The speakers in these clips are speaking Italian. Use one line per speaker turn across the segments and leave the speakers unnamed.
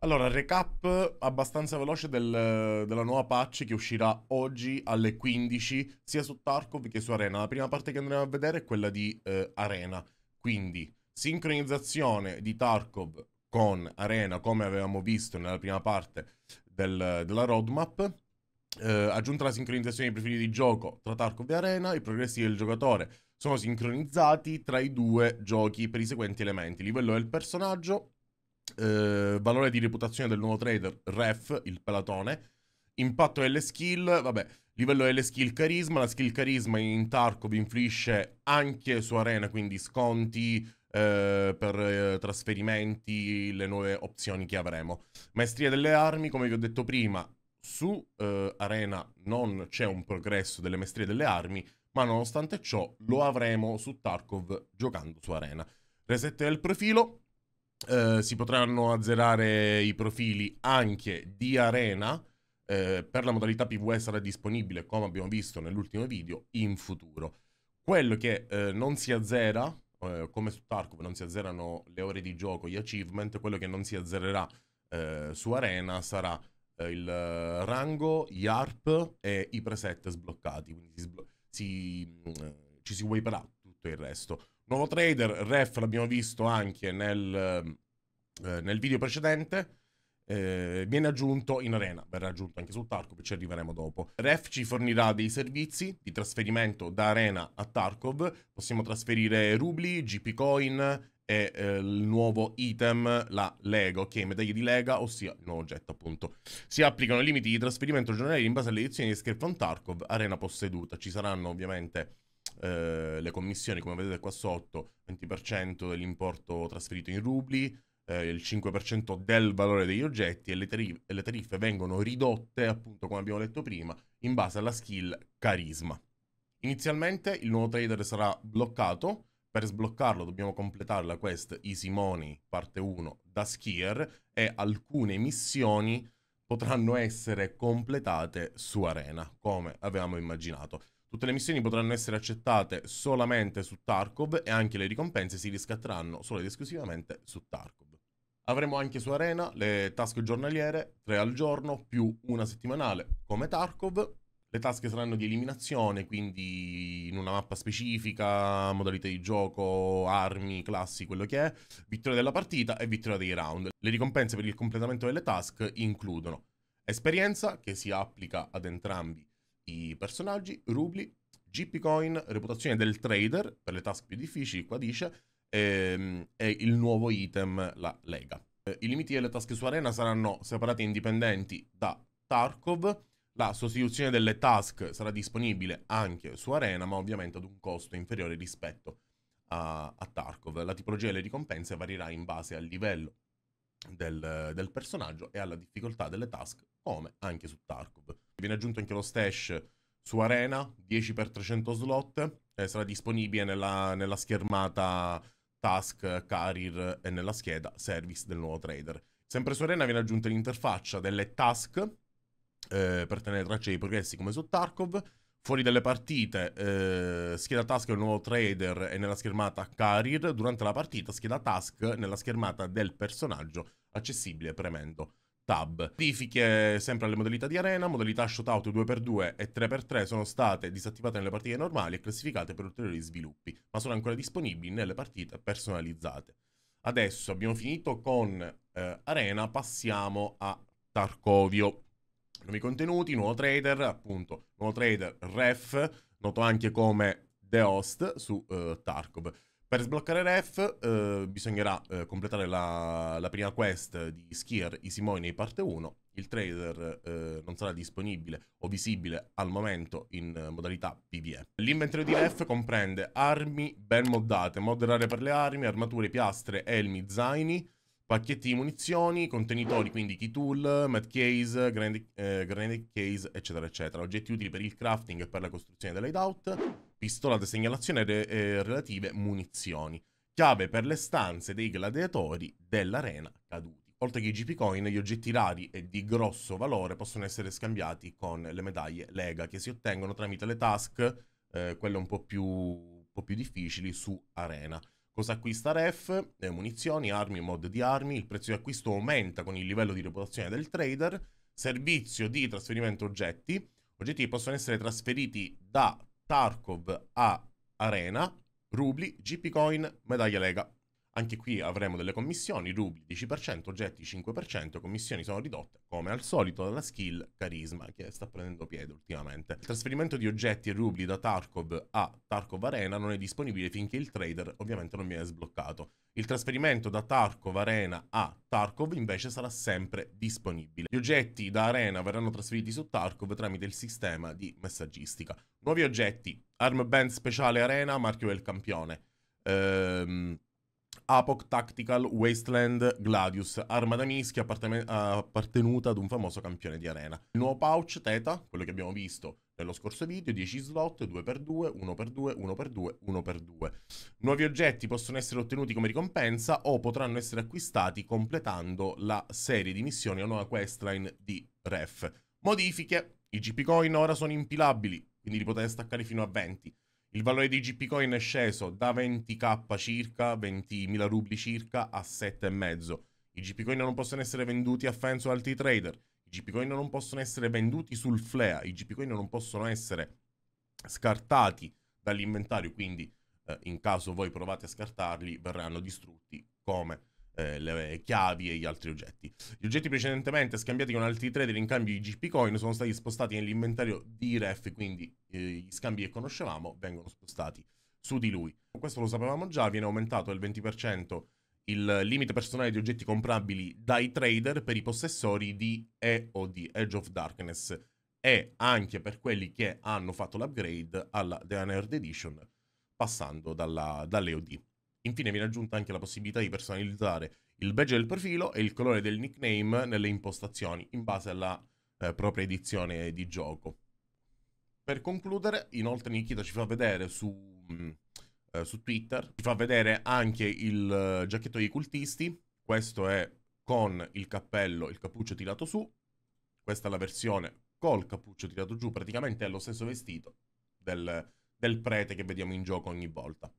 Allora, recap abbastanza veloce del, della nuova patch che uscirà oggi alle 15 sia su Tarkov che su Arena. La prima parte che andremo a vedere è quella di eh, Arena, quindi sincronizzazione di Tarkov con Arena come avevamo visto nella prima parte del, della roadmap, eh, aggiunta la sincronizzazione dei profili di gioco tra Tarkov e Arena, i progressi del giocatore sono sincronizzati tra i due giochi per i seguenti elementi, livello del personaggio eh, valore di reputazione del nuovo trader, ref, il pelatone, impatto delle skill, vabbè, livello delle skill carisma, la skill carisma in Tarkov influisce anche su arena, quindi sconti eh, per eh, trasferimenti, le nuove opzioni che avremo. Maestria delle armi, come vi ho detto prima, su eh, arena non c'è un progresso delle maestrie delle armi, ma nonostante ciò lo avremo su Tarkov giocando su arena. Reset del profilo, eh, si potranno azzerare i profili anche di Arena, eh, per la modalità PvE sarà disponibile, come abbiamo visto nell'ultimo video, in futuro. Quello che eh, non si azzera, eh, come su Tarkov non si azzerano le ore di gioco, gli achievement, quello che non si azzererà eh, su Arena sarà il rango, gli ARP e i preset sbloccati, quindi si, si, mm, ci si wiperà tutto il resto. Nuovo trader, ref l'abbiamo visto anche nel, eh, eh, nel video precedente. Eh, viene aggiunto in arena, verrà aggiunto anche su Tarkov, ci arriveremo dopo. Ref ci fornirà dei servizi di trasferimento da arena a Tarkov, possiamo trasferire rubli, GP coin e eh, il nuovo item, la Lego, che è medaglia di Lega, ossia il nuovo oggetto appunto. Si applicano i limiti di trasferimento giornalieri in base alle edizioni di Scherfon Tarkov, arena posseduta. Ci saranno ovviamente eh, le commissioni, come vedete qua sotto, 20% dell'importo trasferito in rubli, eh, il 5% del valore degli oggetti e le, tarif le tariffe vengono ridotte, appunto come abbiamo detto prima, in base alla skill carisma. Inizialmente il nuovo trader sarà bloccato, per sbloccarlo dobbiamo completare la quest Easy Money parte 1 da skier e alcune missioni potranno essere completate su arena, come avevamo immaginato. Tutte le missioni potranno essere accettate solamente su Tarkov e anche le ricompense si riscatteranno solo ed esclusivamente su Tarkov. Avremo anche su Arena le task giornaliere, tre al giorno più una settimanale come Tarkov. Le task saranno di eliminazione, quindi in una mappa specifica, modalità di gioco, armi, classi, quello che è, vittoria della partita e vittoria dei round. Le ricompense per il completamento delle task includono esperienza, che si applica ad entrambi i personaggi, rubli, GP coin, reputazione del trader per le task più difficili, qua dice, e, ehm, e il nuovo item, la lega. Eh, I limiti delle tasche su arena saranno separati e indipendenti da Tarkov, la sostituzione delle task sarà disponibile anche su Arena, ma ovviamente ad un costo inferiore rispetto a, a Tarkov. La tipologia delle ricompense varierà in base al livello del, del, personaggio e alla difficoltà delle task, come anche su Tarkov. Viene aggiunto anche lo stash su Arena, 10x300 slot, eh, sarà disponibile nella, nella schermata Task, carrier e nella scheda Service del nuovo trader. Sempre su Arena viene aggiunta l'interfaccia delle task eh, per tenere traccia dei progressi come su Tarkov. Fuori dalle partite, eh, scheda task del nuovo trader e nella schermata carrier. Durante la partita, scheda task nella schermata del personaggio accessibile premendo tab. Modifiche sempre alle modalità di arena, modalità shootout 2x2 e 3x3 sono state disattivate nelle partite normali e classificate per ulteriori sviluppi, ma sono ancora disponibili nelle partite personalizzate. Adesso abbiamo finito con eh, arena, passiamo a Tarkovio. Nuovi contenuti, nuovo trader, appunto, nuovo trader ref, noto anche come The Host su eh, Tarkov. Per sbloccare Ref eh, bisognerà eh, completare la, la, prima quest di Skier i Simoni parte 1. Il trailer eh, non sarà disponibile o visibile al momento in eh, modalità PvE. L'inventario di Ref comprende armi ben moddate, mod rare per le armi, armature, piastre, elmi, zaini, pacchetti di munizioni, contenitori, quindi key tool, mad case, eh, granite case, eccetera, eccetera. Oggetti utili per il crafting e per la costruzione layout pistola di segnalazione re- eh, relative munizioni, chiave per le stanze dei gladiatori dell'arena caduti. Oltre che i GP coin, gli oggetti rari e di grosso valore possono essere scambiati con le medaglie Lega che si ottengono tramite le task, eh, quelle un po, più, un po' più difficili su Arena. Cosa acquista Ref? Eh, munizioni, armi, mod di armi. Il prezzo di acquisto aumenta con il livello di reputazione del trader. Servizio di trasferimento oggetti. Oggetti che possono essere trasferiti da Tarkov a Arena, Rubli, GP Coin, Medaglia Lega. Anche qui avremo delle commissioni, rubli 10%, oggetti 5%, commissioni sono ridotte come al solito dalla skill Carisma che sta prendendo piede ultimamente. Il trasferimento di oggetti e rubli da Tarkov a Tarkov Arena non è disponibile finché il trader ovviamente non viene sbloccato. Il trasferimento da Tarkov Arena a Tarkov invece sarà sempre disponibile. Gli oggetti da Arena verranno trasferiti su Tarkov tramite il sistema di messaggistica. Nuovi oggetti, Arm Band Speciale Arena, marchio del campione. Ehm Apoc Tactical Wasteland Gladius, arma da mischia appartenuta ad un famoso campione di arena. Il nuovo pouch Teta, quello che abbiamo visto nello scorso video, 10 slot, 2x2, 1x2, 1x2, 1x2. Nuovi oggetti possono essere ottenuti come ricompensa o potranno essere acquistati completando la serie di missioni o nuova questline di ref. Modifiche. I GP coin ora sono impilabili, quindi li potete staccare fino a 20. Il valore di GP Coin è sceso da 20k circa, 20.000 rubli circa, a 7,5. I GP Coin non possono essere venduti a fans o altri trader. I GP Coin non possono essere venduti sul Flea. I GP Coin non possono essere scartati dall'inventario. Quindi, eh, in caso voi provate a scartarli, verranno distrutti come eh, le chiavi e gli altri oggetti. Gli oggetti precedentemente scambiati con altri trader in cambio di GP coin sono stati spostati nell'inventario di ref, quindi eh, gli scambi che conoscevamo vengono spostati su di lui. Questo lo sapevamo già, viene aumentato del 20% il limite personale di oggetti comprabili dai trader per i possessori di E o di Edge of Darkness e anche per quelli che hanno fatto l'upgrade alla The Unheard Edition passando dalla, dall'EOD. Infine viene aggiunta anche la possibilità di personalizzare il badge del profilo e il colore del nickname nelle impostazioni in base alla eh, propria edizione di gioco. Per concludere, inoltre Nikita ci fa vedere su, mh, mm, eh, su Twitter, ci fa vedere anche il uh, giacchetto dei cultisti, questo è con il cappello, il cappuccio tirato su, questa è la versione col cappuccio tirato giù, praticamente è lo stesso vestito del, del prete che vediamo in gioco ogni volta.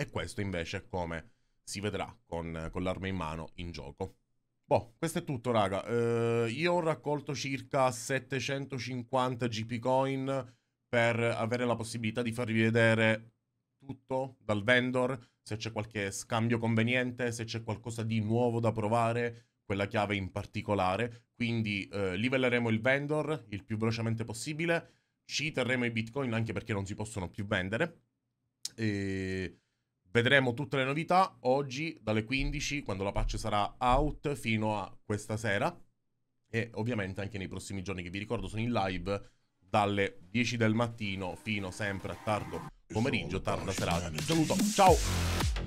E questo invece è come si vedrà con, con l'arma in mano in gioco. Boh, questo è tutto raga, eh, io ho raccolto circa 750 GP coin per avere la possibilità di farvi vedere tutto dal vendor, se c'è qualche scambio conveniente, se c'è qualcosa di nuovo da provare, quella chiave in particolare, quindi eh, livelleremo il vendor il più velocemente possibile, ci terremo i bitcoin anche perché non si possono più vendere e Vedremo tutte le novità oggi dalle 15 quando la patch sarà out fino a questa sera e ovviamente anche nei prossimi giorni che vi ricordo sono in live dalle 10 del mattino fino sempre a tardo pomeriggio, tarda serata. Vi saluto, ciao!